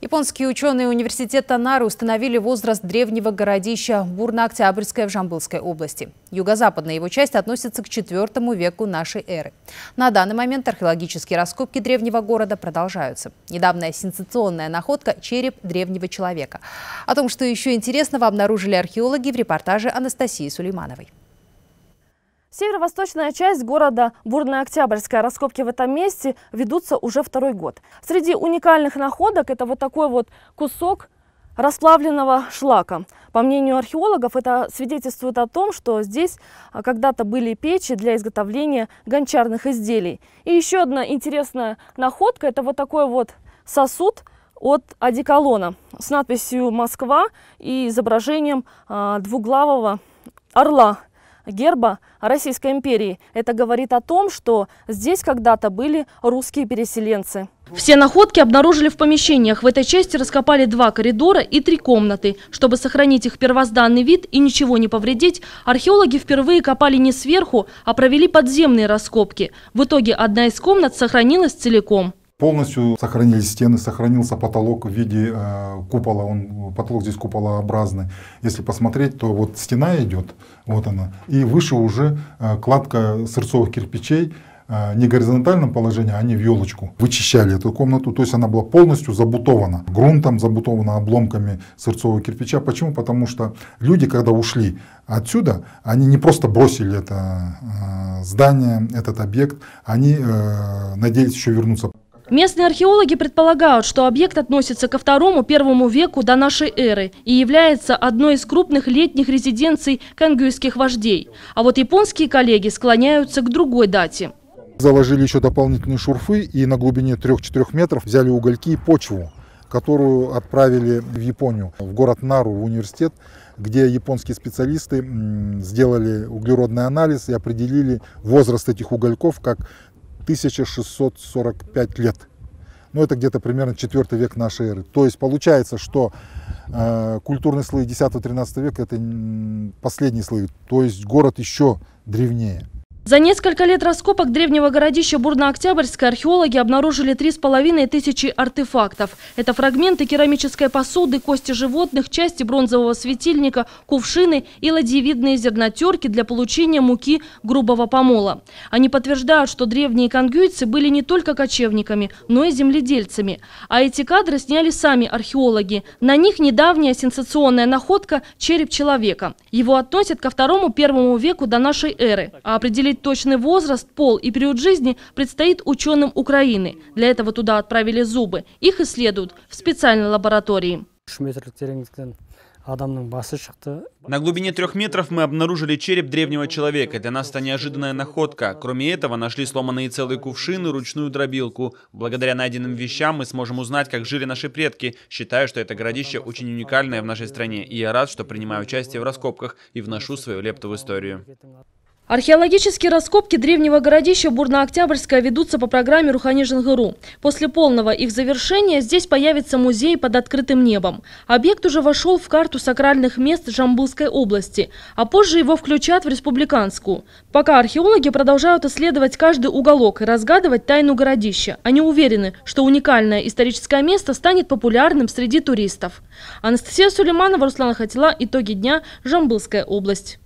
Японские ученые университета Нары установили возраст древнего городища Бурно-Октябрьское в Жамбылской области. Юго-западная его часть относится к IV веку нашей эры. На данный момент археологические раскопки древнего города продолжаются. Недавняя сенсационная находка – череп древнего человека. О том, что еще интересного, обнаружили археологи в репортаже Анастасии Сулеймановой. Северо-восточная часть города Бурно-Октябрьская. Раскопки в этом месте ведутся уже второй год. Среди уникальных находок это вот такой вот кусок расплавленного шлака. По мнению археологов, это свидетельствует о том, что здесь а, когда-то были печи для изготовления гончарных изделий. И еще одна интересная находка – это вот такой вот сосуд от одеколона с надписью «Москва» и изображением а, двуглавого орла герба Российской империи. Это говорит о том, что здесь когда-то были русские переселенцы. Все находки обнаружили в помещениях. В этой части раскопали два коридора и три комнаты. Чтобы сохранить их первозданный вид и ничего не повредить, археологи впервые копали не сверху, а провели подземные раскопки. В итоге одна из комнат сохранилась целиком. Полностью сохранились стены, сохранился потолок в виде э, купола. Он, потолок здесь куполообразный. Если посмотреть, то вот стена идет, вот она. И выше уже э, кладка сырцовых кирпичей э, не в горизонтальном положении, а не в елочку. Вычищали эту комнату, то есть она была полностью забутована. Грунтом забутована, обломками сырцового кирпича. Почему? Потому что люди, когда ушли отсюда, они не просто бросили это э, здание, этот объект, они э, надеялись еще вернуться. Местные археологи предполагают, что объект относится ко второму-первому веку до нашей эры и является одной из крупных летних резиденций кангюйских вождей. А вот японские коллеги склоняются к другой дате. Заложили еще дополнительные шурфы и на глубине 3-4 метров взяли угольки и почву, которую отправили в Японию, в город Нару, в университет, где японские специалисты сделали углеродный анализ и определили возраст этих угольков как 1645 лет. Ну, это где-то примерно 4 век нашей эры. То есть получается, что э, культурные слои 10-13 века – это последние слои. То есть город еще древнее. За несколько лет раскопок древнего городища Бурно-Октябрьска археологи обнаружили три с половиной тысячи артефактов. Это фрагменты керамической посуды, кости животных, части бронзового светильника, кувшины и ладьевидные зернотерки для получения муки грубого помола. Они подтверждают, что древние конгюйцы были не только кочевниками, но и земледельцами. А эти кадры сняли сами археологи. На них недавняя сенсационная находка – череп человека. Его относят ко второму-первому веку до нашей эры. А определить Определить точный возраст, пол и период жизни предстоит ученым Украины. Для этого туда отправили зубы. Их исследуют в специальной лаборатории. На глубине трех метров мы обнаружили череп древнего человека. Для нас это неожиданная находка. Кроме этого, нашли сломанные целые кувшины, ручную дробилку. Благодаря найденным вещам мы сможем узнать, как жили наши предки. Считаю, что это городище очень уникальное в нашей стране, и я рад, что принимаю участие в раскопках и вношу свою лепту в историю. Археологические раскопки древнего городища Бурно-Октябрьское ведутся по программе Рухани После полного их завершения здесь появится музей под открытым небом. Объект уже вошел в карту сакральных мест Жамбылской области, а позже его включат в республиканскую. Пока археологи продолжают исследовать каждый уголок и разгадывать тайну городища. Они уверены, что уникальное историческое место станет популярным среди туристов. Анастасия Сулейманова, Руслан Хатила. Итоги дня. Жамбылская область.